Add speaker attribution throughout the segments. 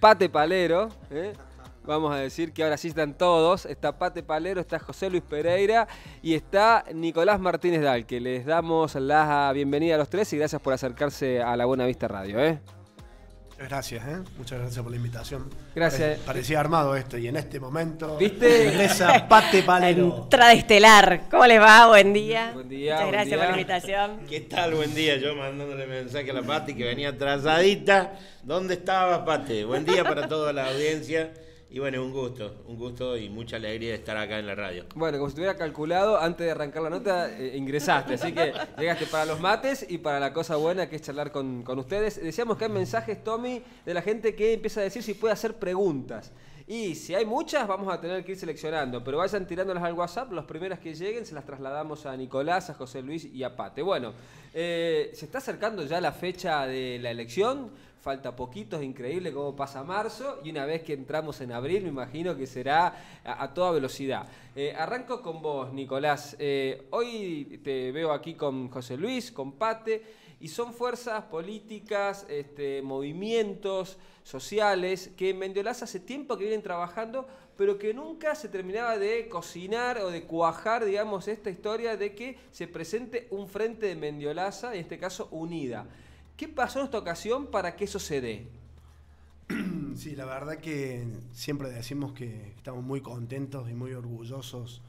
Speaker 1: Pate Palero. ¿eh? Vamos a decir que ahora sí están todos. Está Pate Palero, está José Luis Pereira y está Nicolás Martínez Dal, que les damos la bienvenida a los tres y gracias por acercarse a la Buena Vista Radio. ¿eh?
Speaker 2: Gracias, ¿eh? muchas gracias por la invitación. Gracias. Parecía armado esto y en este momento. ¿Viste? esa Pate
Speaker 3: Palero. Entrada estelar. ¿Cómo les va? Buen día. Buen día. Muchas gracias por la invitación. ¿Qué
Speaker 4: tal? Buen día. Yo mandándole mensaje a la Pate que venía atrasadita. ¿Dónde estaba Pate? Buen día para toda la audiencia. Y bueno, un gusto, un gusto y mucha alegría de estar acá en la
Speaker 1: radio. Bueno, como si estuviera calculado, antes de arrancar la nota eh, ingresaste, así que llegaste para los mates y para la cosa buena que es charlar con, con ustedes. Decíamos que hay mensajes, Tommy, de la gente que empieza a decir si puede hacer preguntas. Y si hay muchas, vamos a tener que ir seleccionando. Pero vayan tirándolas al WhatsApp. Las primeras que lleguen se las trasladamos a Nicolás, a José Luis y a Pate. Bueno, eh, se está acercando ya la fecha de la elección falta poquito, es increíble cómo pasa marzo y una vez que entramos en abril me imagino que será a, toda velocidad. Eh, arranco con vos, Nicolás. Eh, hoy te veo aquí con José Luis, con Pate, y son fuerzas políticas, este, movimientos sociales que en Mendiolaza hace tiempo que vienen trabajando, pero que nunca se terminaba de cocinar o de cuajar, digamos, esta historia de que se presente un frente de Mendiolaza, en este caso unida. ¿Qué pasó en esta ocasión para que eso se dé?
Speaker 2: Sí, la verdad que siempre decimos que estamos muy contentos y muy orgullosos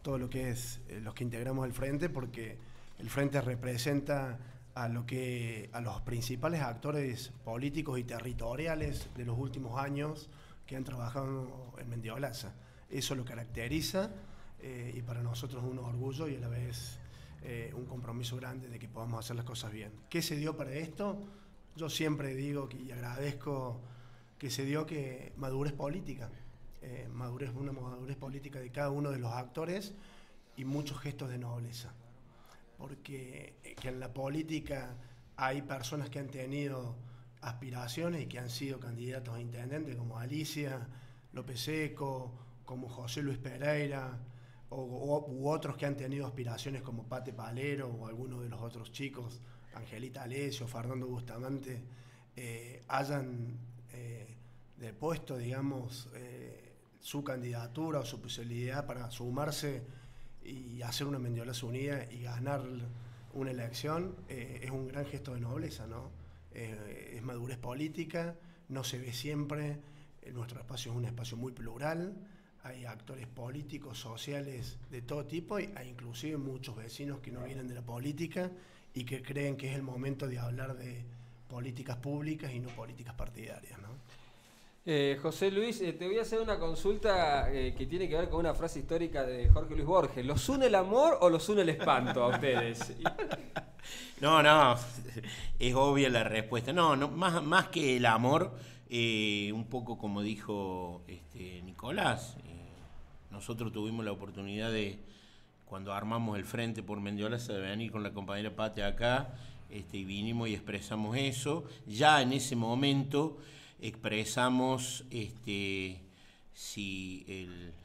Speaker 2: todo lo que es eh, los que integramos el frente porque el frente representa a lo que a los principales actores políticos y territoriales de los últimos años que han trabajado en Mendiolaza. Eso lo caracteriza eh, y para nosotros es un orgullo y a la vez eh, un compromiso grande de que podamos hacer las cosas bien. ¿Qué se dio para esto? Yo siempre digo y agradezco que se dio que madurez política, eh, madurez, una madurez política de cada uno de los actores y muchos gestos de nobleza. Porque eh, que en la política hay personas que han tenido aspiraciones y que han sido candidatos a intendente, como Alicia López Seco, como José Luis Pereira, o, u otros que han tenido aspiraciones como Pate Palero o alguno de los otros chicos, Angelita Alesio, Fernando Bustamante, eh, hayan eh, depuesto, digamos, eh, su candidatura o su posibilidad para sumarse y hacer una Mendiolaza unida y ganar una elección, es un gran gesto de nobleza, ¿no? es madurez política, no se ve siempre, nuestro espacio es un espacio muy plural, hay actores políticos, sociales, de todo tipo, hay inclusive muchos vecinos que no vienen de la política y que creen que es el momento de hablar de políticas públicas y no políticas partidarias. ¿no?
Speaker 1: Eh, José Luis, eh, te voy a hacer una consulta eh, que tiene que ver con una frase histórica de Jorge Luis Borges. ¿Los une el amor o los une el espanto a ustedes?
Speaker 4: no, no, es obvia la respuesta. No, no más, más que el amor, un poco como dijo este, Nicolás, nosotros tuvimos la oportunidad de, cuando armamos el Frente por se de venir con la compañera Pate acá, este, y vinimos y expresamos eso. Ya en ese momento expresamos este, si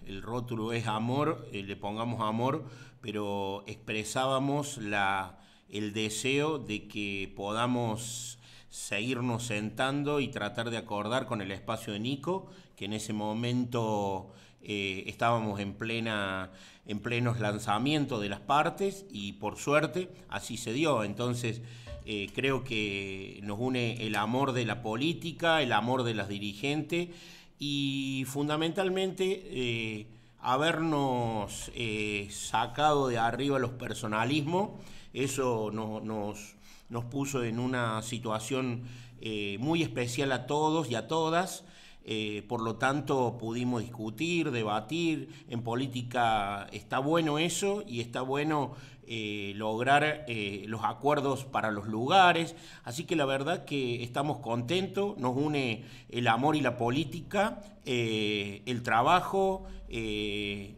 Speaker 4: el, rótulo es amor, eh, le pongamos amor, pero expresábamos la, el deseo de que podamos seguirnos sentando y tratar de acordar con el espacio de Nico, que en ese momento eh, estábamos en, plena, en plenos lanzamientos de las partes y por suerte así se dio. Entonces eh, creo que nos une el amor de la política, el amor de las dirigentes y fundamentalmente eh, habernos sacado de arriba los personalismos, eso nos puso en una situación muy especial a todos y a todas eh, por lo tanto, pudimos discutir, debatir. En política está bueno eso y está bueno eh, lograr eh, los acuerdos para los lugares. Así que la verdad que estamos contentos, nos une el amor y la política, el trabajo,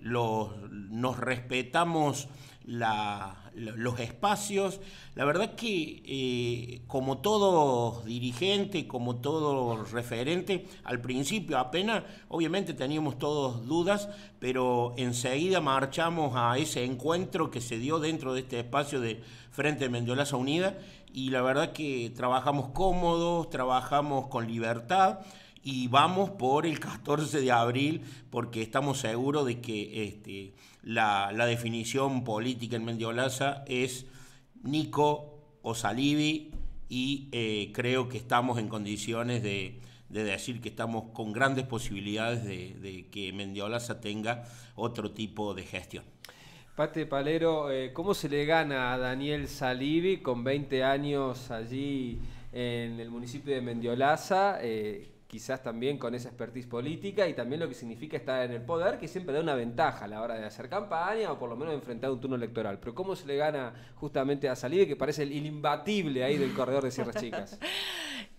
Speaker 4: los, nos respetamos la los espacios. La verdad que eh, como todo dirigente, como todo referente, al principio apenas, obviamente teníamos todos dudas, pero enseguida marchamos a ese encuentro que se dio dentro de este espacio de Frente Mendolaza Unida y la verdad que trabajamos cómodos, trabajamos con libertad y vamos por el 14 de abril porque estamos seguros de que este, la, definición política en Mendiolaza es Nico o Salibi y eh, creo que estamos en condiciones de, decir que estamos con grandes posibilidades de, que Mendiolaza tenga otro tipo de gestión.
Speaker 1: Pate Palero, eh, ¿cómo se le gana a Daniel Salivi con 20 años allí en el municipio de Mendiolaza? Eh, quizás también con esa expertise política y también lo que significa estar en el poder, que siempre da una ventaja a la hora de hacer campaña o por lo menos enfrentar un turno electoral. Pero ¿cómo se le gana justamente a y que parece el imbatible ahí del corredor de Sierras Chicas?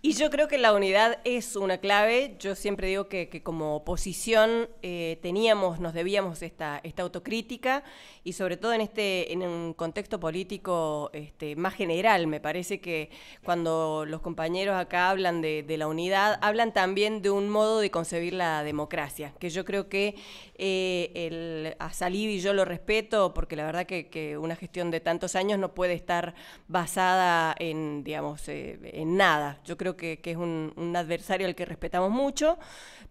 Speaker 3: Y yo creo que la unidad es una clave. Yo siempre digo que, como oposición eh, teníamos, nos debíamos esta, esta autocrítica y sobre todo en este, en un contexto político este, más general. Me parece que cuando los compañeros acá hablan de, de la unidad, hablan también también de un modo de concebir la democracia, que yo creo que a eh, el, y y yo lo respeto, porque la verdad que, una gestión de tantos años no puede estar basada en, digamos, eh, en nada. Yo creo que, es un, un, adversario al que respetamos mucho,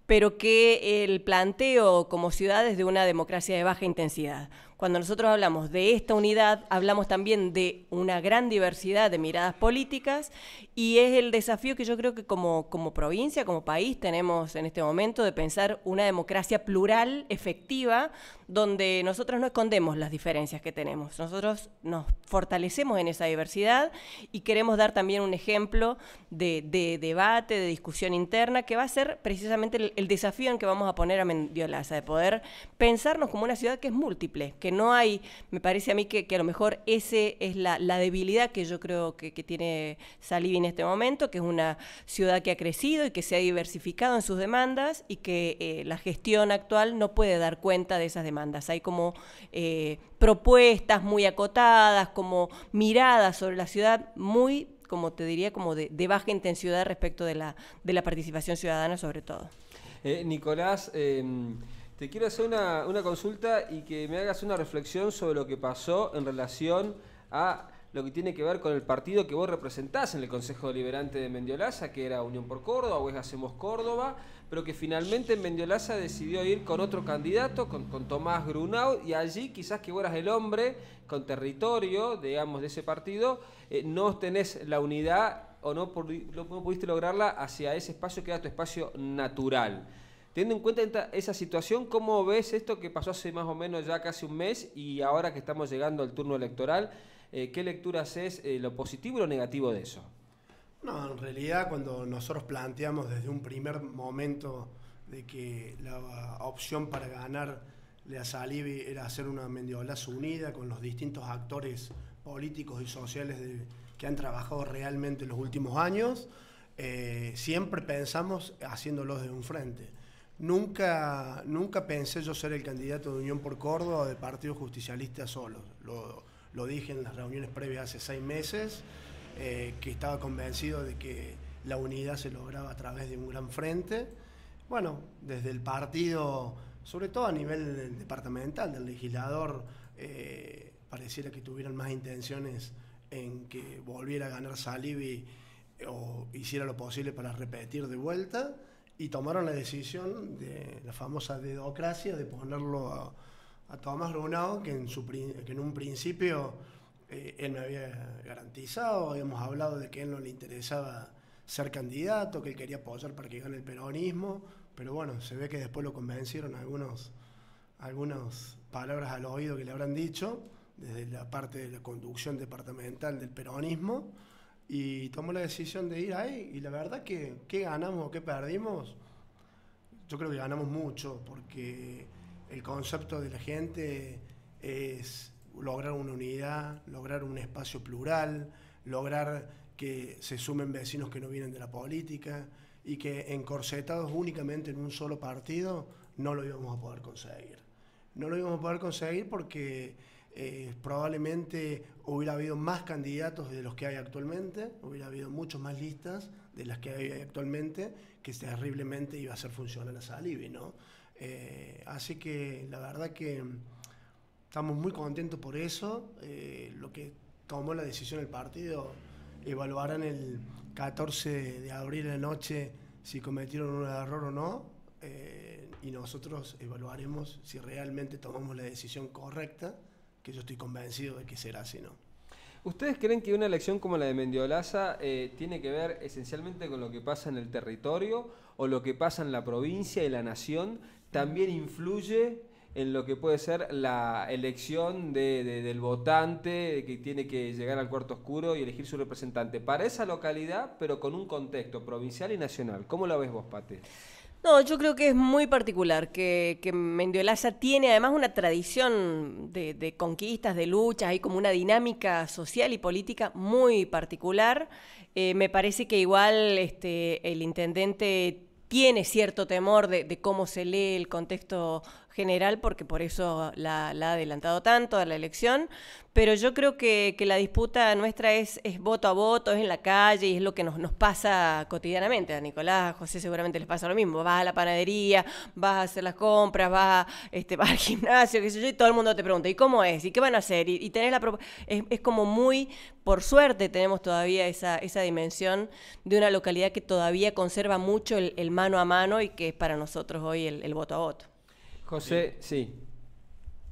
Speaker 3: pero que el planteo como ciudad es de una democracia de baja intensidad cuando nosotros hablamos de esta unidad, hablamos también de una gran diversidad de miradas políticas y es el desafío que yo creo que como, como provincia, como país, tenemos en este momento de pensar una democracia plural, efectiva, donde nosotros no escondemos las diferencias que tenemos. Nosotros nos fortalecemos en esa diversidad y queremos dar también un ejemplo de, debate, de discusión interna, que va a ser precisamente el, desafío en que vamos a poner a Mendiolaza, de poder pensarnos como una ciudad que es múltiple, que no hay, me parece a mí que, a lo mejor esa es la, debilidad que yo creo que, tiene Salivi en este momento, que es una ciudad que ha crecido y que se ha diversificado en sus demandas y que eh, la gestión actual no puede dar cuenta de esas demandas hay como eh, propuestas muy acotadas, como miradas sobre la ciudad muy, como te diría, como de, baja intensidad respecto de la, de la participación ciudadana sobre todo.
Speaker 1: Eh, Nicolás, em, te quiero hacer una, una consulta y que me hagas una reflexión sobre lo que pasó en relación a lo que tiene que ver con el partido que vos representás en el Consejo Deliberante de Mendiolaza, que era Unión por Córdoba, es Hacemos Córdoba, pero que finalmente Mendiolaza decidió ir con otro candidato, con, Tomás Grunau, y allí quizás que vos eras el hombre con territorio, digamos, de ese partido, eh, no tenés la unidad o no, no pudiste lograrla hacia ese espacio que era tu espacio natural. Teniendo en cuenta esa situación, ¿cómo ves esto que pasó hace más o menos ya casi un mes y ahora que estamos llegando al turno electoral? Eh, ¿qué lectura es eh, lo positivo y lo negativo de eso?
Speaker 2: No, en realidad cuando nosotros planteamos desde un primer momento de que la opción para ganar la Salibi era hacer una mendiolaza unida con los distintos actores políticos y sociales que han trabajado realmente en los últimos años, eh, siempre pensamos haciéndolo desde un frente. Nunca, nunca pensé yo ser el candidato de Unión por Córdoba de Partido Justicialista solo lo dije en las reuniones previas hace seis meses, eh, que estaba convencido de que la unidad se lograba a través de un gran frente. Bueno, desde el partido, sobre todo a nivel departamental, del legislador, eh, pareciera que tuvieran más intenciones en que volviera a ganar Salibi eh, o hiciera lo posible para repetir de vuelta y tomaron la decisión de la famosa dedocracia de ponerlo a a Tomás Runao, que en, en un principio eh, él me había garantizado, habíamos hablado de que a él no le interesaba ser candidato, que él quería apoyar para que gane el peronismo, pero bueno, se ve que después lo convencieron algunos, algunas palabras al oído que le habrán dicho desde la parte de la conducción departamental del peronismo y tomó la decisión de ir ahí y la verdad que qué ganamos o qué perdimos yo creo que ganamos mucho porque el concepto de la gente es lograr una unidad, lograr un espacio plural, lograr que se sumen vecinos que no vienen de la política y que encorsetados únicamente en un solo partido no lo íbamos a poder conseguir. No lo íbamos a poder conseguir porque eh, probablemente hubiera habido más candidatos de los que hay actualmente, hubiera habido muchas más listas de las que hay actualmente, que terriblemente iba a ser funcional a Salibi, ¿no? Eh, así que la verdad que estamos muy contentos por eso. Eh, lo que tomó la decisión el partido, evaluarán el 14 de abril de noche si cometieron un error o no. Eh, y nosotros evaluaremos si realmente tomamos la decisión correcta, que yo estoy convencido de que será así, ¿no?
Speaker 1: ¿Ustedes creen que una elección como la de Mendiolaza tiene que ver esencialmente con lo que pasa en el territorio o lo que pasa en la provincia y la nación también influye en lo que puede ser la elección del votante que tiene que llegar al cuarto oscuro y elegir su representante para esa localidad, pero con un contexto provincial y nacional. ¿Cómo lo ves vos, Pate?
Speaker 3: No, yo creo que es muy particular, que, Mendiolaza tiene además una tradición de, conquistas, de luchas, hay como una dinámica social y política muy particular. Eh, me parece que igual este, el intendente tiene cierto temor de, cómo se lee el contexto general, porque por eso la, ha adelantado tanto a la elección, pero yo creo que, la disputa nuestra es, voto a voto, es en la calle y es lo que nos, pasa cotidianamente. A Nicolás, a José seguramente les pasa lo mismo. Vas a la panadería, vas a hacer las compras, vas, este, vas al gimnasio, qué y todo el mundo te pregunta, ¿y cómo es? ¿Y qué van a hacer? Y, la es, es, como muy, por suerte tenemos todavía esa, esa dimensión de una localidad que todavía conserva mucho el, mano a mano y que es para nosotros hoy el voto a voto. José,
Speaker 1: sí.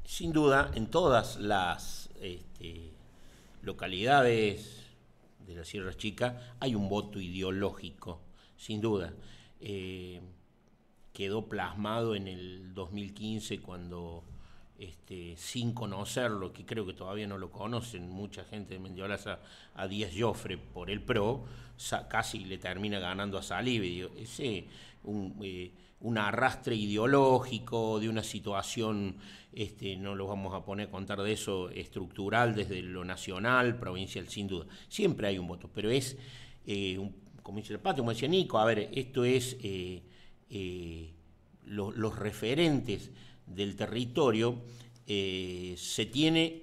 Speaker 1: Sin
Speaker 4: duda, en todas las este, localidades de la Sierra Chica hay un voto ideológico, sin duda. Eh, quedó plasmado en el 2015 cuando, este, sin conocerlo, que creo que todavía no lo conocen, mucha gente de Mendiolaza a Díaz Joffre por el PRO, casi le termina ganando a Salive. ese, un, eh, un arrastre ideológico, de una situación, este, no lo vamos a poner a contar de eso, estructural desde lo nacional, provincial, sin duda. Siempre hay un voto, pero es, eh, un, como dice el patio, como decía Nico, a ver, esto es eh, eh, los referentes del territorio, se tiene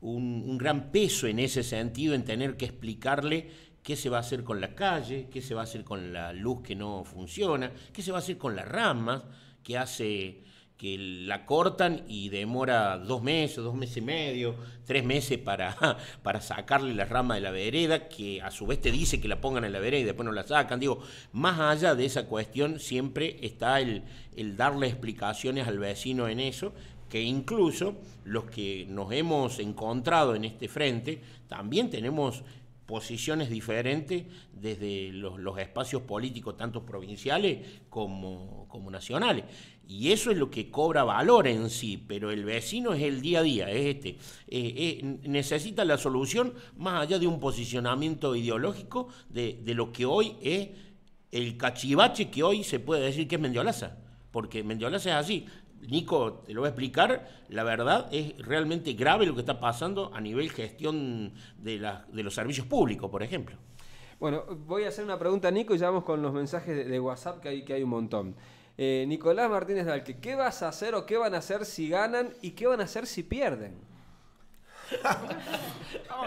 Speaker 4: un gran peso en ese sentido en tener que explicarle qué se va a hacer con la calle, qué se va a hacer con la luz que no funciona, qué se va a hacer con las ramas que hace que la cortan y demora dos meses, dos meses y medio, tres meses para, para sacarle la rama de la vereda, que a su vez te dice que la pongan en la vereda y después no la sacan. Digo, más allá de esa cuestión siempre está el, el darle explicaciones al vecino en eso, que incluso los que nos hemos encontrado en este frente, también tenemos posiciones diferentes desde los, espacios políticos, tanto provinciales como, como, nacionales. Y eso es lo que cobra valor en sí, pero el vecino es el día a día, es este. Eh, eh, necesita la solución más allá de un posicionamiento ideológico de, de, lo que hoy es el cachivache que hoy se puede decir que es Mendiolaza porque Mendiolaza es así, Nico te lo voy a explicar, la verdad es realmente grave lo que está pasando a nivel gestión de, los servicios
Speaker 1: públicos, por ejemplo. Bueno, voy a hacer una pregunta a Nico y ya vamos con los mensajes de, WhatsApp que hay, que hay un montón. Eh, Nicolás Martínez Dalque, ¿qué vas a hacer o qué van a hacer si ganan y qué
Speaker 2: van a hacer si pierden? vamos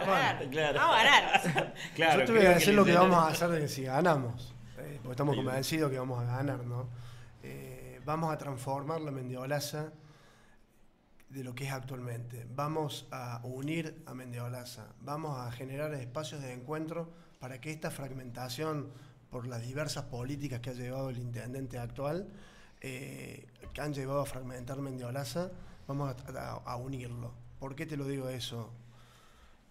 Speaker 1: a
Speaker 4: ganar, vamos
Speaker 2: a ganar. Yo te voy a decir lo que vamos a hacer si ganamos, eh, porque estamos convencidos que vamos a ganar, ¿no? vamos a transformar la Mendiolaza de lo que es actualmente. Vamos a unir a Mendiolaza, vamos a generar espacios de encuentro para que esta fragmentación por las diversas políticas que ha llevado el intendente actual, eh, que han llevado a fragmentar Mendiolaza, vamos a, unirlo. ¿Por qué te lo digo eso,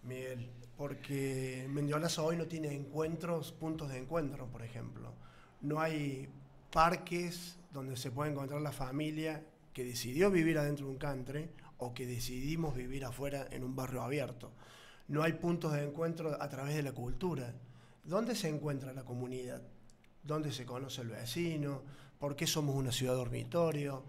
Speaker 2: Miguel? Porque Mendiolaza hoy no tiene encuentros, puntos de encuentro, por ejemplo. No hay parques donde se puede encontrar la familia que decidió vivir adentro de un country o que decidimos vivir afuera en un barrio abierto. No hay puntos de encuentro a través de la cultura. ¿Dónde se encuentra la comunidad? ¿Dónde se conoce el vecino? ¿Por qué somos una ciudad dormitorio?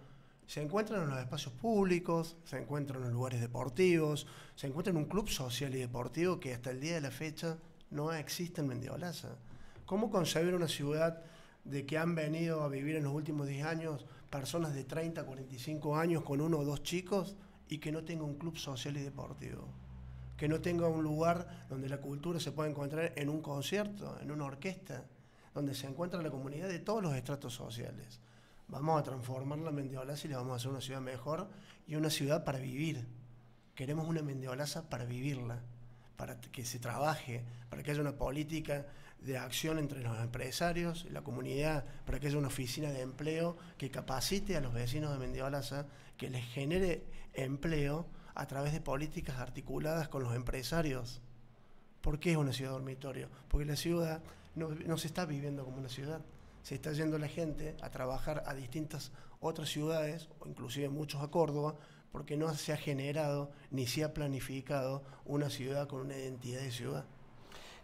Speaker 2: Se encuentran en los espacios públicos, se encuentran en los lugares deportivos, se encuentran en un club social y deportivo que hasta el día de la fecha no existe en Mendiolaza. ¿Cómo concebir una ciudad de que han venido a vivir en los últimos 10 años personas de 30, 45 años con uno o dos chicos y que no tenga un club social y deportivo, que no tenga un lugar donde la cultura se pueda encontrar en un concierto, en una orquesta, donde se encuentra la comunidad de todos los estratos sociales. Vamos a transformar la Mendeolaza y le vamos a hacer una ciudad mejor y una ciudad para vivir. Queremos una Mendeolaza para vivirla, para que se trabaje, para que haya una política de acción entre los empresarios y la comunidad para que haya una oficina de empleo que capacite a los vecinos de Mendiolaza, que les genere empleo a través de políticas articuladas con los empresarios. ¿Por qué es una ciudad dormitorio? Porque la ciudad no, se está viviendo como una ciudad. Se está yendo la gente a trabajar a distintas otras ciudades, o inclusive muchos a Córdoba, porque no se ha generado ni se ha planificado una ciudad con una identidad de ciudad.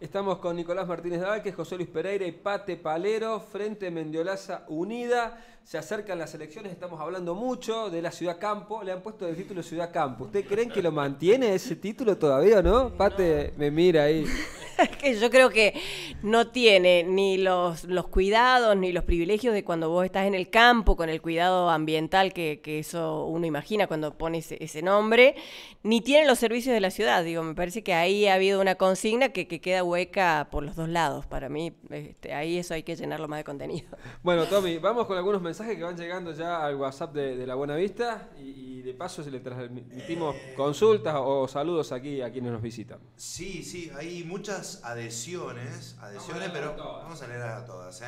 Speaker 1: Estamos con Nicolás Martínez Dáquez, José Luis Pereira y Pate Palero, Frente Mendiolaza Unida. Se acercan las elecciones, estamos hablando mucho de la Ciudad Campo. Le han puesto el título Ciudad Campo. ¿Usted creen que lo mantiene ese título todavía, no? Pate me mira ahí.
Speaker 3: yo creo que no tiene ni los, los cuidados ni los privilegios de cuando vos estás en el campo con el cuidado ambiental que, eso uno imagina cuando pones ese nombre, ni tiene los servicios de la ciudad. Digo, me parece que ahí ha habido una consigna que, que queda hueca por los dos lados. Para mí, este, ahí eso hay que llenarlo más de contenido. Bueno, Tommy,
Speaker 1: vamos con algunos mensajes que van llegando ya al WhatsApp de, La Buena Vista y, de paso se le transmitimos eh. consultas o saludos aquí a quienes nos visitan.
Speaker 5: Sí, sí, hay muchas adhesiones, adhesiones, pero vamos a leerlas a todas. ¿eh?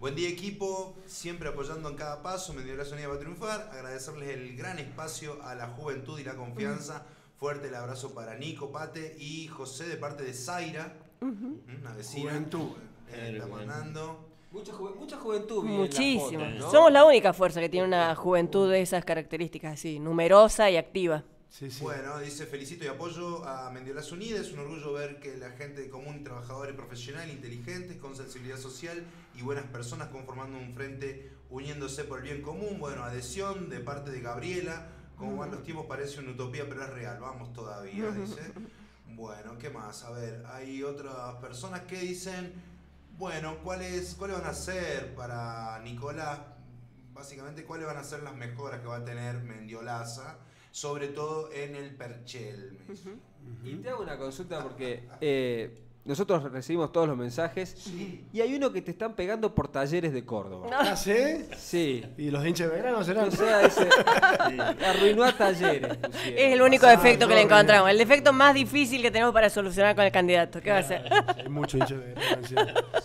Speaker 5: Buen día equipo, siempre apoyando en cada paso, me dio la sonida para triunfar, agradecerles el gran espacio a la juventud y la confianza. Mm. Fuerte el abrazo para Nico, Pate y José de parte de Zaira. Una vecina. Juventud. Eh,
Speaker 1: mucha, juventud. Muchísimo.
Speaker 3: Somos la única fuerza que tiene una juventud de esas características, así, numerosa y activa.
Speaker 2: Bueno,
Speaker 5: dice felicito y apoyo a Mendiolas Unidas, Es un orgullo ver que la gente común, trabajadores profesionales, inteligentes, con sensibilidad social y buenas personas conformando un frente uniéndose por el bien común. Bueno, adhesión de parte de Gabriela. Como van los tiempos, parece una utopía, pero es real. Vamos todavía, dice. Bueno, ¿qué más? A ver, hay otras personas que dicen, bueno, ¿cuáles cuál van a ser para Nicolás? Básicamente, ¿cuáles van a ser las mejoras que va a tener Mendiolaza? Sobre todo en el Perchelme? Y te hago una
Speaker 1: consulta porque... Eh, nosotros recibimos todos los mensajes sí. y hay uno que te están pegando por talleres de Córdoba. ¿Ah, sí? Sí. ¿Y los hinches de verano serán? O sea, ese, arruinó a talleres.
Speaker 3: Es el único ah, defecto que le encontramos. El defecto más difícil que tenemos para solucionar con el candidato. ¿Qué va a ser? Ah, hay mucho hinche de verano.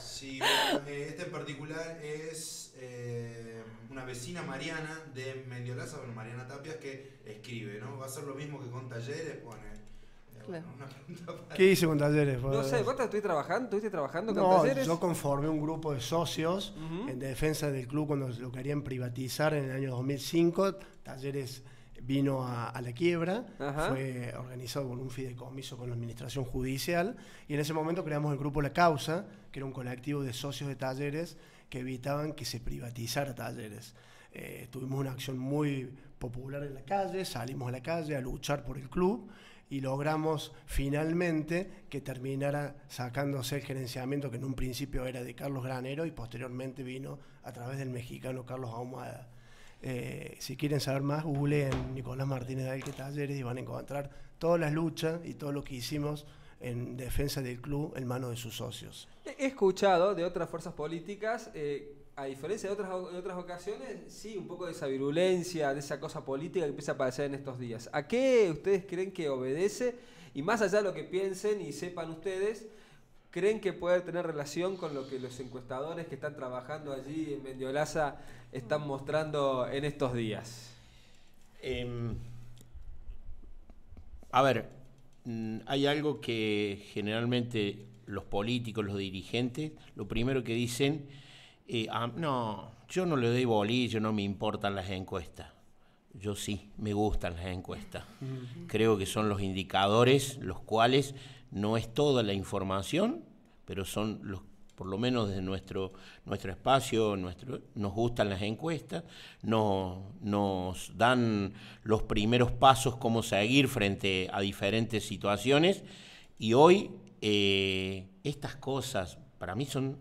Speaker 3: Sí, bueno,
Speaker 5: eh, este en particular es eh, una vecina Mariana de Mendiolaza, Mariana Tapias, que escribe, ¿no? Va
Speaker 1: a ser lo mismo que con talleres, pone.
Speaker 2: ¿Qué hice con talleres? No sé,
Speaker 1: ¿cuánto estuviste trabajando? ¿Estuviste trabajando con no, Yo
Speaker 2: conformé un grupo de socios en defensa del club cuando lo querían privatizar en el año 2005. Talleres vino a, la quiebra, fue organizado con un fideicomiso con la administración judicial y en ese momento creamos el grupo La Causa, que era un colectivo de socios de talleres que evitaban que se privatizara talleres. Eh, tuvimos una acción muy popular en la calle, salimos a la calle a luchar por el club y logramos finalmente que terminara sacándose el gerenciamiento que en un principio era de Carlos Granero y posteriormente vino a través del mexicano Carlos Ahumada. Eh, si quieren saber más, googleen Nicolás Martínez de que Talleres y van a encontrar todas las luchas y todo lo que hicimos en defensa del club en manos de sus socios.
Speaker 1: He escuchado de otras fuerzas políticas eh, a diferencia de otras, otras ocasiones, sí, un poco de esa virulencia, de esa cosa política que empieza a aparecer en estos días. ¿A qué ustedes creen que obedece? Y más allá de lo que piensen y sepan ustedes, ¿creen que puede tener relación con lo que los encuestadores que están trabajando allí en Mendiolaza están mm. mostrando en estos días? Em,
Speaker 4: a ver, mm, hay algo que generalmente los políticos, los dirigentes, lo primero que dicen no, yo no le doy bolillo, no me importan las encuestas. Yo sí, me gustan las encuestas. Creo que son los indicadores, los cuales no es toda la información, pero son los por lo menos desde nuestro, nuestro espacio, nos gustan las encuestas, nos dan los primeros pasos cómo seguir frente a diferentes situaciones y hoy eh, estas cosas para mí son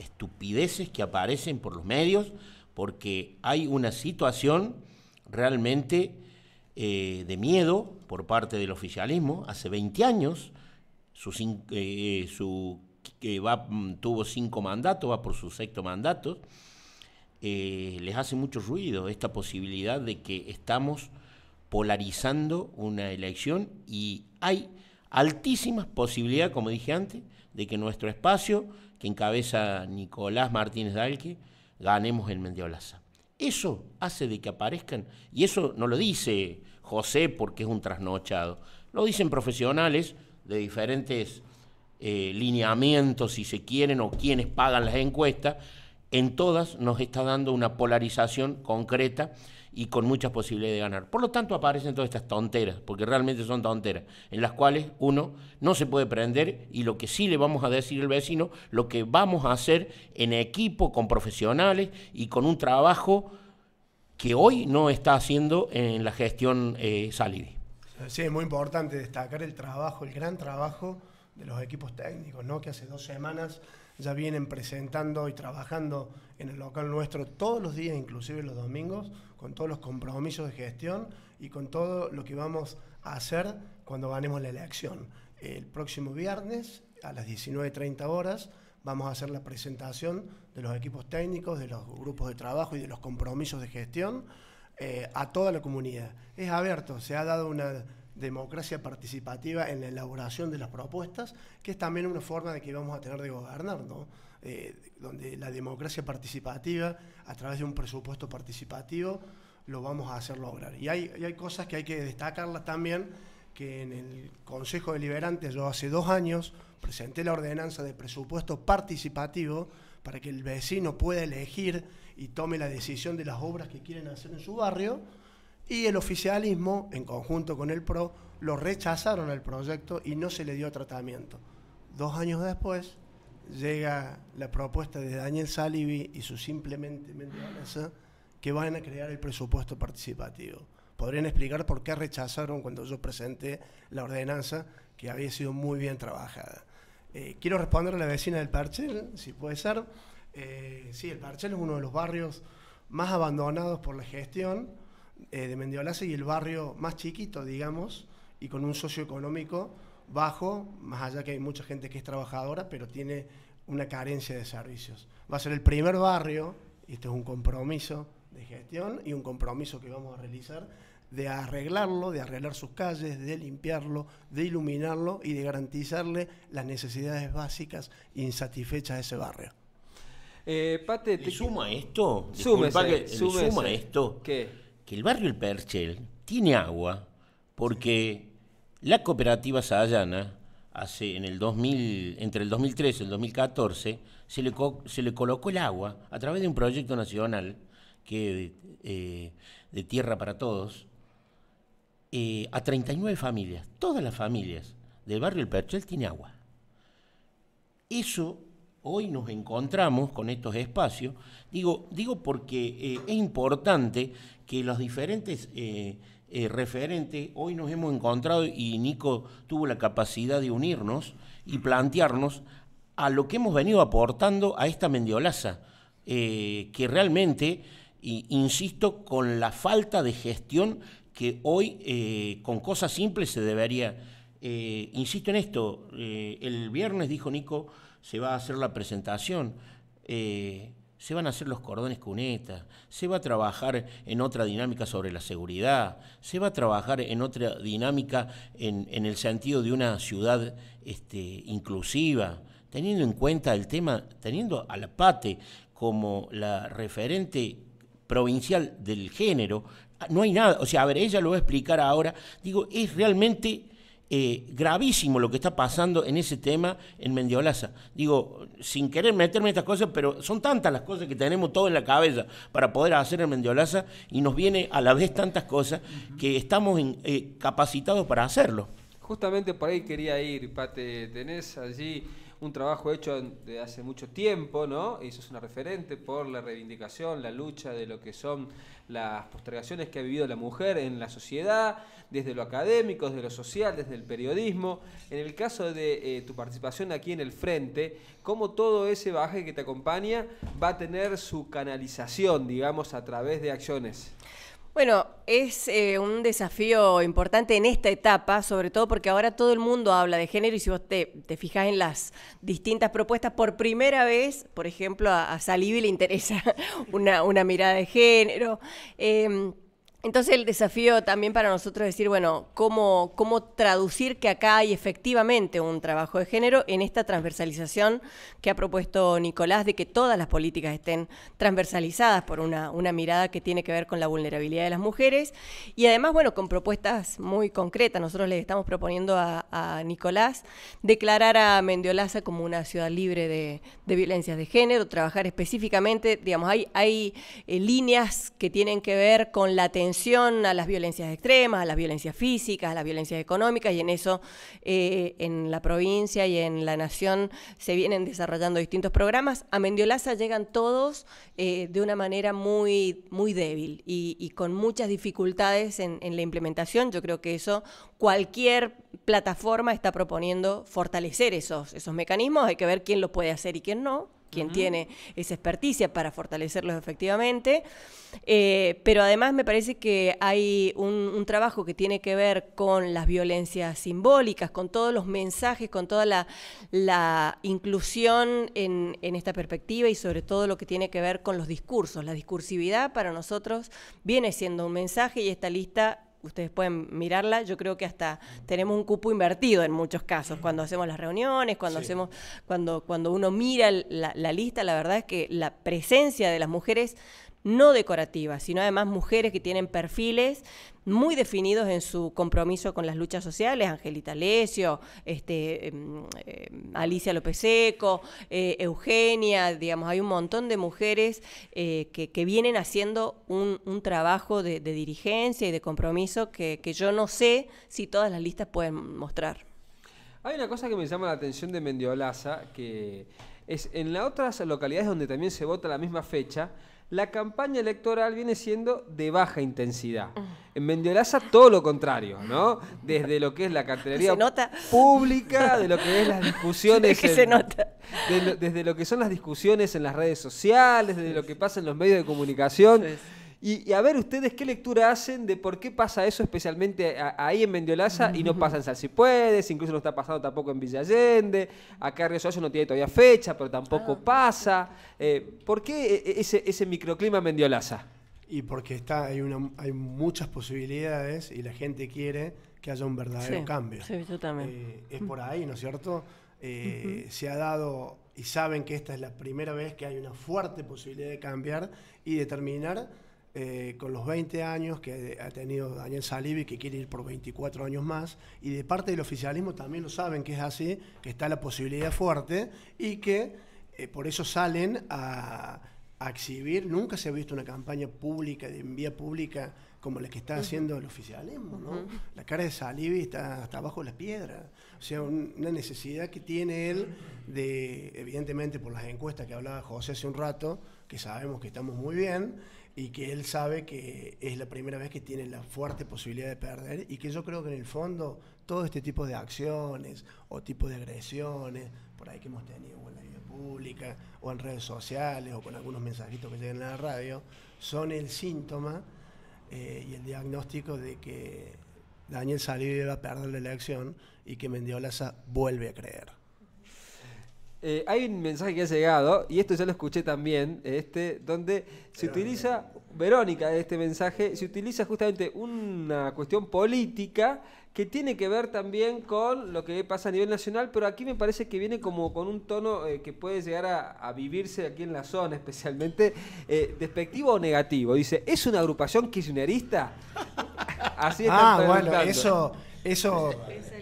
Speaker 4: estupideces que aparecen por los medios, porque hay una situación realmente eh, de miedo por parte del oficialismo. Hace 20 años su, eh, va, mm, tuvo cinco mandatos, va por su sexto mandato. Eh, les hace mucho ruido esta posibilidad de que estamos polarizando una elección y hay altísimas posibilidades, como dije antes, de que nuestro espacio, que encabeza Nicolás Martínez Dalque, ganemos en Mendiolaza. Eso hace de que aparezcan, y eso no lo dice José porque es un trasnochado, lo dicen profesionales de diferentes eh, lineamientos, si se quieren, o quienes pagan las encuestas, en todas nos está dando una polarización concreta y con muchas posibilidades de ganar. Por lo tanto, aparecen todas estas tonteras, porque realmente son tonteras, en las cuales uno no se puede prender y lo que sí le vamos a decir al vecino, lo que vamos a hacer en equipo, con profesionales y con un trabajo que hoy no está haciendo en la gestión eh, Salidi.
Speaker 2: Sí, es muy importante destacar el trabajo, el gran trabajo de los equipos técnicos, ¿no? que hace dos semanas ya vienen presentando y trabajando en el local nuestro todos los días, inclusive los domingos, con todos los compromisos de gestión y con todo lo que vamos a hacer cuando ganemos la elección. El próximo viernes a las 19.30 horas vamos a hacer la presentación de los equipos técnicos, de los grupos de trabajo y de los compromisos de gestión eh, a toda la comunidad. Es abierto, se ha dado una democracia participativa en la elaboración de las propuestas, que es también una forma de que vamos a tener de gobernar, eh, donde la democracia participativa, a través de un presupuesto participativo, lo vamos a hacer lograr. Y hay, hay cosas que hay que destacarlas también, que en el Consejo Deliberante yo hace dos años presenté la ordenanza de presupuesto participativo para que el vecino pueda elegir y tome la decisión de las obras que quieren hacer en su barrio, y el oficialismo, en conjunto con el PRO, lo rechazaron al proyecto y no se le dio tratamiento. Dos años después llega la propuesta de Daniel Salivi y su simplemente Mendoza ¿eh? que van a crear el presupuesto participativo. Podrían explicar por qué rechazaron cuando yo presenté la ordenanza que había sido muy bien trabajada. Eh, quiero responder a la vecina del Parchel, si puede ser. Eh, sí, el Parchel es uno de los barrios más abandonados por la gestión eh, de Mendiolaza y el barrio más chiquito, digamos, y con un socioeconómico bajo, más allá que hay mucha gente que es trabajadora, pero tiene una carencia de servicios. Va a ser el primer barrio, y esto es un compromiso de gestión y un compromiso que vamos a realizar, de arreglarlo, de arreglar sus calles, de limpiarlo, de iluminarlo y de garantizarle las necesidades básicas insatisfechas de ese barrio.
Speaker 1: Eh, Pate, ¿Le te... suma esto? Súmese, que, ¿le suma esto? ¿Qué?
Speaker 4: que el barrio El Perchel tiene agua porque la cooperativa Sayana hace en el 2000, entre el 2013 y el 2014 se le, se le colocó el agua a través de un proyecto nacional que eh, de Tierra para Todos eh, a 39 familias. Todas las familias del barrio El Perchel tienen agua. Eso hoy nos encontramos con estos espacios, digo, digo porque eh, es importante que los diferentes eh, eh, referentes, hoy nos hemos encontrado y Nico tuvo la capacidad de unirnos y plantearnos a lo que hemos venido aportando a esta mendiolaza, que realmente, insisto, con la falta de gestión que hoy con cosas simples se debería... insisto en esto, el viernes dijo Nico, se va a hacer la presentación, eh, se van a hacer los cordones cunetas, se va a trabajar en otra dinámica sobre la seguridad, se va a trabajar en otra dinámica en, el sentido de una ciudad este, inclusiva, teniendo en cuenta el tema, teniendo a la PATE como la referente provincial del género, ah, no hay nada, o sea, a ver, ella lo va a explicar ahora, digo, es realmente eh, gravísimo lo que está pasando en ese tema en Mendiolaza. Digo, sin querer meterme en estas cosas, pero son tantas las cosas que tenemos todo en la cabeza para poder hacer en Mendiolaza y nos viene a la vez tantas cosas que estamos eh, capacitados para hacerlo.
Speaker 1: Justamente por ahí quería ir, Pate. Tenés allí un trabajo hecho desde hace mucho tiempo, ¿no? Y es una referente por la reivindicación, la lucha de lo que son las postergaciones que ha vivido la mujer en la sociedad, desde lo académico, desde lo social, desde el periodismo. En el caso de eh, tu participación aquí en el frente, ¿cómo todo ese baje que te acompaña va a tener su canalización, digamos, a través de acciones?
Speaker 3: Bueno, es eh, un desafío importante en esta etapa, sobre todo porque ahora todo el mundo habla de género y si vos te, fijás en las distintas propuestas, por primera vez, por ejemplo, a, Salibi le interesa una, mirada de género. Em, entonces el desafío también para nosotros es decir, bueno, ¿cómo, cómo traducir que acá hay efectivamente un trabajo de género en esta transversalización que ha propuesto Nicolás de que todas las políticas estén transversalizadas por una, una mirada que tiene que ver con la vulnerabilidad de las mujeres y además, bueno, con propuestas muy concretas. Nosotros le estamos proponiendo a, Nicolás declarar a Mendiolaza como una ciudad libre de, violencias de género, trabajar específicamente, digamos, hay, hay eh, líneas que tienen que ver con la atención a las violencias extremas, a las violencias físicas, a las violencias económicas, y en eso eh, en la provincia y en la nación se vienen desarrollando distintos programas. A Mendiolaza llegan todos eh, de una manera muy, muy débil y, con muchas dificultades en, la implementación. Yo creo que eso cualquier plataforma está proponiendo fortalecer esos, esos mecanismos, hay que ver quién lo puede hacer y quién no quien tiene esa experticia para fortalecerlos efectivamente. Eh, pero además me parece que hay un, trabajo que tiene que ver con las violencias simbólicas, con todos los mensajes, con toda la, inclusión en, en, esta perspectiva y sobre todo lo que tiene que ver con los discursos. La discursividad para nosotros viene siendo un mensaje y esta lista ustedes pueden mirarla, yo creo que hasta tenemos un cupo invertido en muchos casos, cuando hacemos las reuniones, cuando hacemos, cuando, cuando uno mira la, lista, la verdad es que la presencia de las mujeres no decorativas, sino además mujeres que tienen perfiles muy definidos en su compromiso con las luchas sociales, Angelita Lesio, este, em, eh, Alicia López Seco, eh, Eugenia, digamos, hay un montón de mujeres eh, que, vienen haciendo un, trabajo de, dirigencia y de compromiso que, que yo no sé si todas las listas pueden mostrar.
Speaker 1: Hay una cosa que me llama la atención de Mendiolaza, que es en las otras localidades donde también se vota la misma fecha, la campaña electoral viene siendo de baja intensidad. En Mendiolaza todo lo contrario, ¿no? Desde lo que es la cartelería
Speaker 3: pública, de lo que es las
Speaker 1: discusiones... desde lo que son las discusiones en las redes sociales, desde lo que pasa en los medios de comunicación. Y, a ver ustedes qué lectura hacen de por qué pasa eso especialmente ahí en Mendiolaza y no pasa en puedes incluso no está pasando tampoco en Villa acá Río Soazo no tiene todavía fecha, pero tampoco ah, pasa. Eh, ¿Por qué e, e, ese, microclima en Mendiolaza?
Speaker 2: Y porque está, hay, una, hay muchas posibilidades y la gente quiere que haya un verdadero cambio. Sí, yo también. Eh, es por ahí, ¿no es cierto? Eh, se ha dado y saben que esta es la primera vez que hay una fuerte posibilidad de cambiar y de terminar... Eh, con los 20 años que ha tenido Daniel Salibi, que quiere ir por 24 años más, y de parte del oficialismo también lo saben que es así, que está la posibilidad fuerte y que eh, por eso salen a, exhibir, nunca se ha visto una campaña pública, de envía pública, como la que está haciendo el oficialismo, ¿no? La cara de Salibi está hasta abajo de la piedra. O sea, una necesidad que tiene él de, evidentemente por las encuestas que hablaba José hace un rato, que sabemos que estamos muy bien, y que él sabe que es la primera vez que tiene la fuerte posibilidad de perder y que yo creo que en el fondo todo este tipo de acciones o tipo de agresiones por ahí que hemos tenido en la vida pública o en redes sociales o con algunos mensajitos que llegan a la radio son el síntoma eh, y el diagnóstico de que Daniel y va a perder la elección y que Mendiola vuelve a creer.
Speaker 1: Eh, hay un mensaje que ha llegado, y esto ya lo escuché también, este, donde se utiliza, Verónica, este mensaje, se utiliza justamente una cuestión política que tiene que ver también con lo que pasa a nivel nacional, pero aquí me parece que viene como con un tono eh, que puede llegar a, vivirse aquí en la zona, especialmente eh, despectivo o negativo. Dice, ¿es una agrupación kirchnerista? Así es Ah, bueno, eso,
Speaker 2: eso,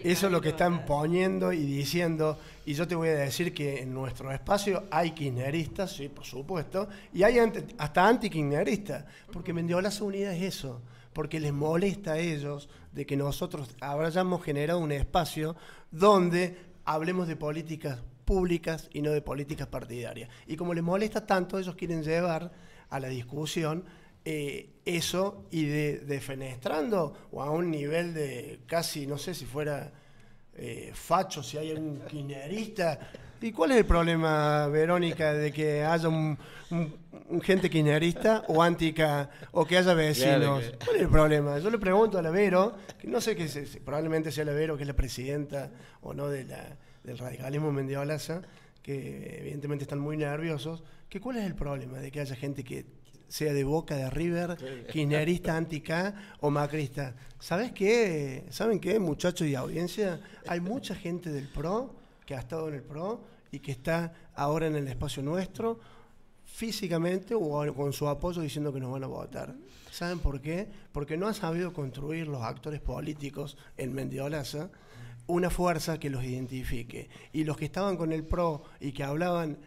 Speaker 2: eso es lo que están poniendo y diciendo y yo te voy a decir que en nuestro espacio hay kirchneristas, sí, por supuesto, y hay hasta anti porque Mendiola se unida es eso, porque les molesta a ellos de que nosotros hayamos generado un espacio donde hablemos de políticas públicas y no de políticas partidarias. Y como les molesta tanto, ellos quieren llevar a la discusión eh, eso y de, defenestrando o a un nivel de casi, no sé si fuera eh, facho, si hay un quinerista. ¿Y cuál es el problema, Verónica, de que haya un, gente quinerista o antica o que haya vecinos? ¿Cuál es el problema? Yo le pregunto a la Vero, que no sé qué es, probablemente sea la Vero que es la presidenta o no de la, del radicalismo mendiolaza, que evidentemente están muy nerviosos, que cuál es el problema de que haya gente que sea de Boca, de River, kirchnerista, anti o macrista. ¿Sabes qué? ¿Saben qué, muchachos y audiencia? Hay mucha gente del PRO que ha estado en el PRO y que está ahora en el espacio nuestro físicamente o con su apoyo diciendo que nos van a votar. ¿Saben por qué? Porque no han sabido construir los actores políticos en Mendiolaza una fuerza que los identifique. Y los que estaban con el PRO y que hablaban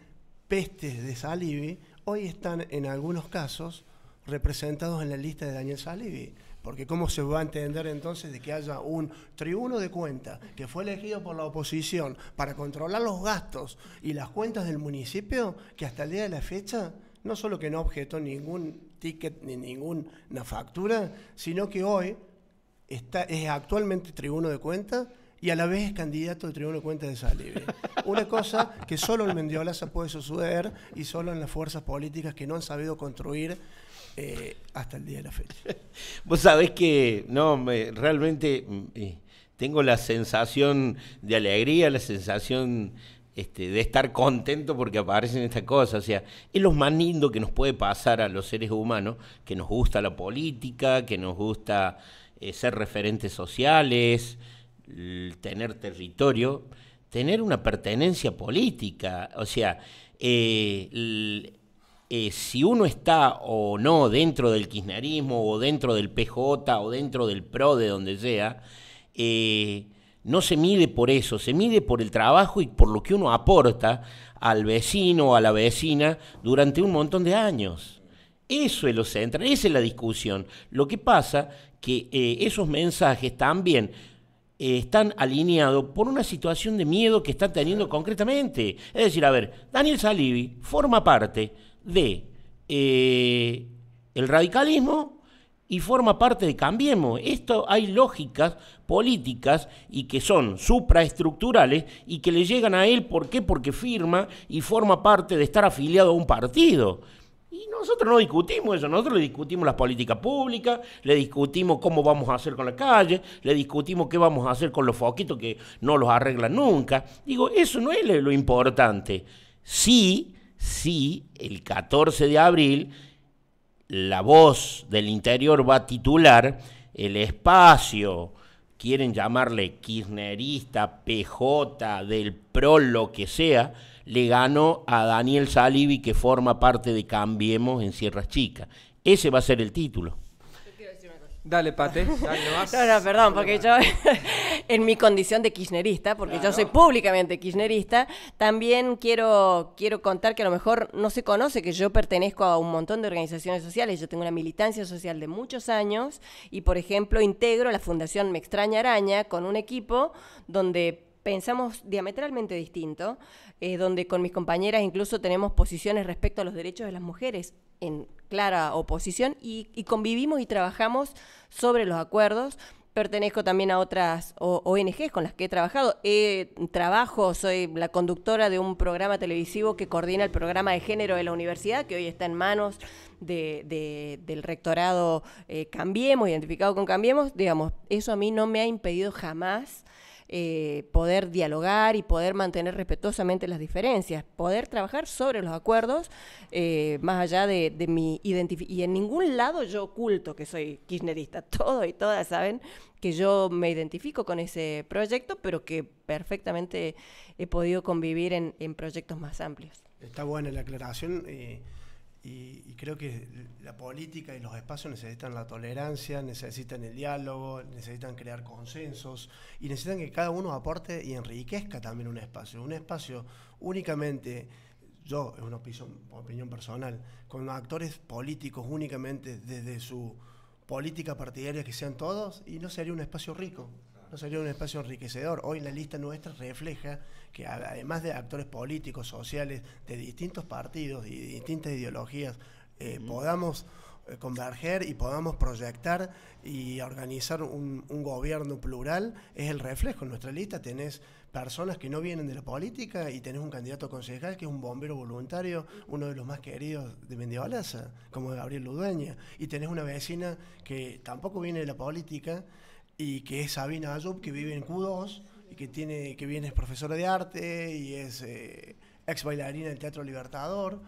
Speaker 2: pestes de Salibi, hoy están en algunos casos representados en la lista de Daniel Salivi. Porque ¿cómo se va a entender entonces de que haya un tribuno de cuenta que fue elegido por la oposición para controlar los gastos y las cuentas del municipio que hasta el día de la fecha no solo que no objetó ningún ticket ni ninguna factura, sino que hoy está, es actualmente tribuno de cuenta y a la vez es candidato al tribuno de cuenta de Salivi? Una cosa que solo en Mendiolaza puede suceder y solo en las fuerzas políticas que no han sabido construir eh, hasta el día de la fecha.
Speaker 4: Vos sabés que, no, realmente mm, eh, tengo la sensación de alegría, la sensación este, de estar contento porque aparecen estas cosas. O sea, es lo más lindo que nos puede pasar a los seres humanos, que nos gusta la política, que nos gusta eh, ser referentes sociales, tener territorio tener una pertenencia política. O sea, eh, eh, si uno está o no dentro del kirchnerismo o dentro del PJ o dentro del PRO de donde sea, eh, no se mide por eso, se mide por el trabajo y por lo que uno aporta al vecino o a la vecina durante un montón de años. Eso es lo central, esa es la discusión. Lo que pasa que esos mensajes también eh, están alineados por una situación de miedo que están teniendo concretamente. Es decir, a ver, Daniel Salivi forma parte de eh, el radicalismo y forma parte de Cambiemos. Esto hay lógicas políticas y que son supraestructurales y que le llegan a él, ¿por qué? Porque firma y forma parte de estar afiliado a un partido. Y nosotros no discutimos eso, nosotros le discutimos las políticas públicas, le discutimos cómo vamos a hacer con la calle, le discutimos qué vamos a hacer con los foquitos que no los arreglan nunca. Digo, eso no es lo importante. Sí, sí, el 14 de abril la voz del interior va a titular el espacio, quieren llamarle kirchnerista, PJ, del PRO, lo que sea, le ganó a Daniel Salivi, que forma parte de Cambiemos en Sierras Chicas. Ese va a ser el título.
Speaker 3: Dale, Pate. No, no, perdón, porque yo, en mi condición de kirchnerista, porque yo soy públicamente kirchnerista, también quiero, quiero contar que a lo mejor no se conoce que yo pertenezco a un montón de organizaciones sociales. Yo tengo una militancia social de muchos años y, por ejemplo, integro la Fundación Me Extraña Araña con un equipo donde pensamos diametralmente distinto. Eh, donde con mis compañeras incluso tenemos posiciones respecto a los derechos de las mujeres en clara oposición y, convivimos y trabajamos sobre los acuerdos. Pertenezco también a otras ONGs con las que he trabajado. trabajo, soy la conductora de un programa televisivo que coordina el programa de género de la universidad, que hoy está en manos del rectorado eh, Cambiemos, identificado con Cambiemos. Digamos, eso a mí no me ha impedido jamás eh, poder dialogar y poder mantener respetuosamente las diferencias, poder trabajar sobre los acuerdos, eh, más allá de, mi identificación. Y en ningún lado yo oculto que soy kirchnerista, todos y todas saben que yo me identifico con ese proyecto, pero que perfectamente he podido convivir en, proyectos más amplios.
Speaker 2: Está buena la aclaración. Eh, y, creo que la política y los espacios necesitan la tolerancia, necesitan el diálogo, necesitan crear consensos y necesitan que cada uno aporte y enriquezca también un espacio. Un espacio únicamente, yo, es una opinión, personal, con actores políticos únicamente desde su política partidaria que sean todos y no sería un espacio rico, no sería un espacio enriquecedor. Hoy la lista nuestra refleja que además de actores políticos, sociales, de distintos partidos y de distintas ideologías, eh, podamos eh, converger y podamos proyectar y organizar un, gobierno plural es el reflejo. En nuestra lista tenés personas que no vienen de la política y tenés un candidato concejal que es un bombero voluntario, uno de los más queridos de Mendiolaza, como Gabriel Ludueña, y tenés una vecina que tampoco viene de la política y que es Sabina Ayub, que vive en Q2 que, tiene, que viene es profesora de arte y es eh, ex bailarina del Teatro Libertador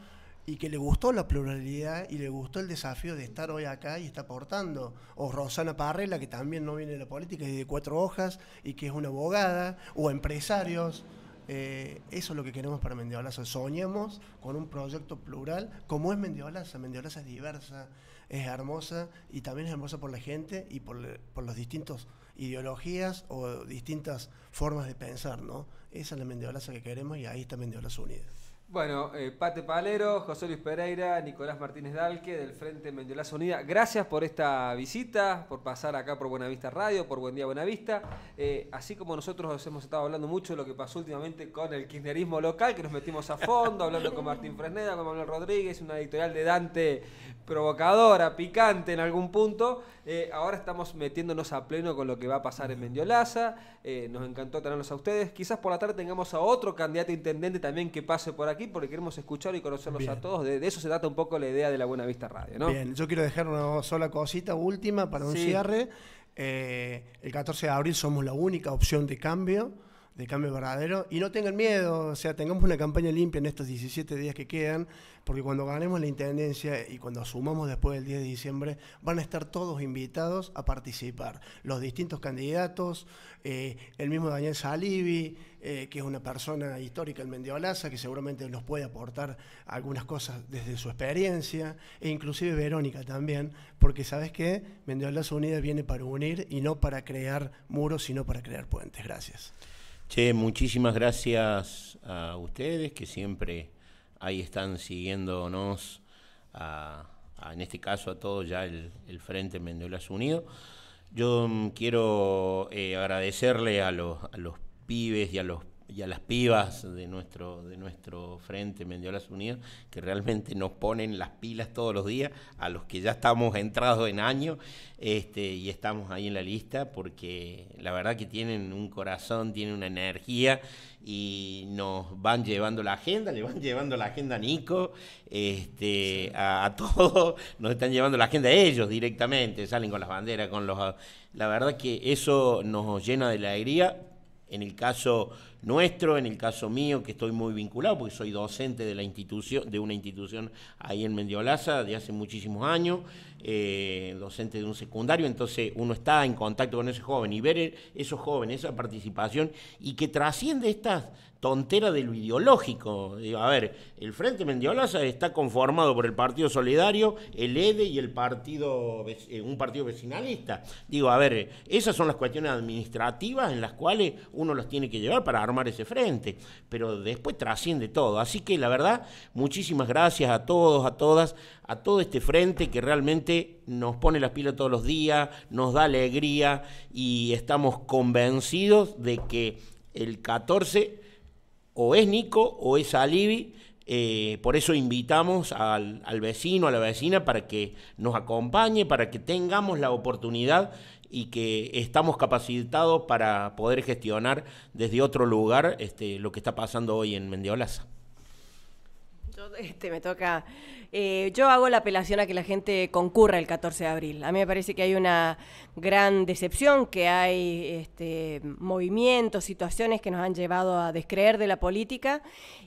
Speaker 2: y que le gustó la pluralidad y le gustó el desafío de estar hoy acá y está aportando. O Rosana Parrela, que también no viene de la política, es de cuatro hojas y que es una abogada, o empresarios. Eh, eso es lo que queremos para Mendiolaza. Soñamos con un proyecto plural, como es Mendiolaza. Mendiolaza es diversa, es hermosa y también es hermosa por la gente y por los distintos ideologías o distintas formas de pensar, ¿no? Esa es la mendiolaza que queremos y ahí está Mendiolaza Unida.
Speaker 1: Bueno, eh, Pate Palero, José Luis Pereira, Nicolás Martínez Dalque del Frente Mendiolaza Unida, gracias por esta visita, por pasar acá por Buenavista Radio, por Buen Día Buenavista. Eh, así como nosotros hemos estado hablando mucho de lo que pasó últimamente con el kirchnerismo local, que nos metimos a fondo, hablando con Martín Fresneda, con Manuel Rodríguez, una editorial de Dante provocadora, picante en algún punto. Eh, ahora estamos metiéndonos a pleno con lo que va a pasar en Mendiolaza. Eh, nos encantó tenerlos a ustedes. Quizás por la tarde tengamos a otro candidato intendente también que pase por aquí, porque queremos escuchar y conocerlos a todos. De, eso se trata un poco la idea de la Buena Vista Radio. ¿no? Bien,
Speaker 2: yo quiero dejar una sola cosita última para un cierre. Eh, el 14 de abril somos la única opción de cambio de cambio verdadero y no tengan miedo, o sea, tengamos una campaña limpia en estos 17 días que quedan, porque cuando ganemos la intendencia y cuando asumamos después del 10 de diciembre, van a estar todos invitados a participar. Los distintos candidatos, eh, el mismo Daniel Salivi, eh, que es una persona histórica en Mendiolaza, que seguramente nos puede aportar algunas cosas desde su experiencia, e inclusive Verónica también, porque sabes que Mendiolaza Unida viene para unir y no para crear muros, sino para crear puentes. Gracias
Speaker 4: muchísimas gracias a ustedes que siempre ahí están siguiéndonos, en este caso a todos ya el, Frente Mendoza Unido. Yo mm, quiero eh, agradecerle a los, a los pibes y a los y a las pibas de nuestro, de nuestro frente Mendiolas Unidas, que realmente nos ponen las pilas todos los días, a los que ya estamos entrados en año este, y estamos ahí en la lista, porque la verdad que tienen un corazón, tienen una energía y nos van llevando la agenda, le van llevando la agenda a Nico, este, a, todos, nos están llevando la agenda a ellos directamente, salen con las banderas, con los... La verdad que eso nos llena de alegría en el caso nuestro, en el caso mío, que estoy muy vinculado, porque soy docente de, la institución, de una institución ahí en Mendiolaza de hace muchísimos años, eh, docente de un secundario, entonces uno está en contacto con ese joven y ver e, esos jóvenes, esa participación y que trasciende esta tontera de lo ideológico. Digo, a ver, el Frente Mendiolaza está conformado por el Partido Solidario, el EDE e y el partido, eh, un partido vecinalista. Digo, a ver, esas son las cuestiones administrativas en las cuales uno los tiene que llevar para armar ese frente, pero después trasciende todo. Así que la verdad, muchísimas gracias a todos, a todas, a todo este frente que realmente nos pone las pilas todos los días, nos da alegría y estamos convencidos de que el 14 o es Nico o es Alibi. Eh, por eso invitamos al, vecino, a la vecina, para que nos acompañe, para que tengamos la oportunidad y que estamos capacitados para poder gestionar desde otro lugar este, lo que está pasando hoy en Mendeolaza.
Speaker 3: Este, me toca. Eh, yo hago la apelación a que la gente concurra el 14 de abril. A mí me parece que hay una gran decepción, que hay este, movimientos, situaciones que nos han llevado a descreer de la política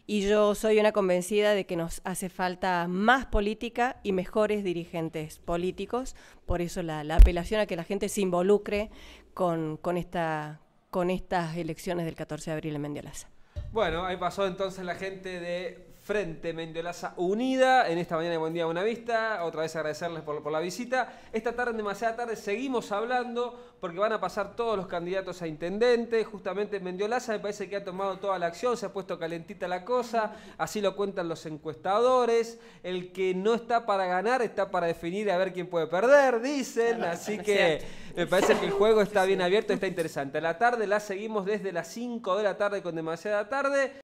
Speaker 3: y yo soy una convencida de que nos hace falta más política y mejores dirigentes políticos. Por eso la, apelación a que la gente se involucre con, esta, con estas elecciones del 14 de abril en Mendialaza.
Speaker 1: Bueno, ahí pasó entonces la gente de Frente Mendiolaza Unida. En esta mañana de Buen Día vista. otra vez agradecerles por, la visita. Esta tarde, demasiada tarde, seguimos hablando porque van a pasar todos los candidatos a intendente. Justamente Mendiolaza me parece que ha tomado toda la acción, se ha puesto calentita la cosa, así lo cuentan los encuestadores. El que no está para ganar está para definir a ver quién puede perder, dicen. Así que me parece que el juego está bien abierto, está interesante. la tarde la seguimos desde las 5 de la tarde con demasiada tarde.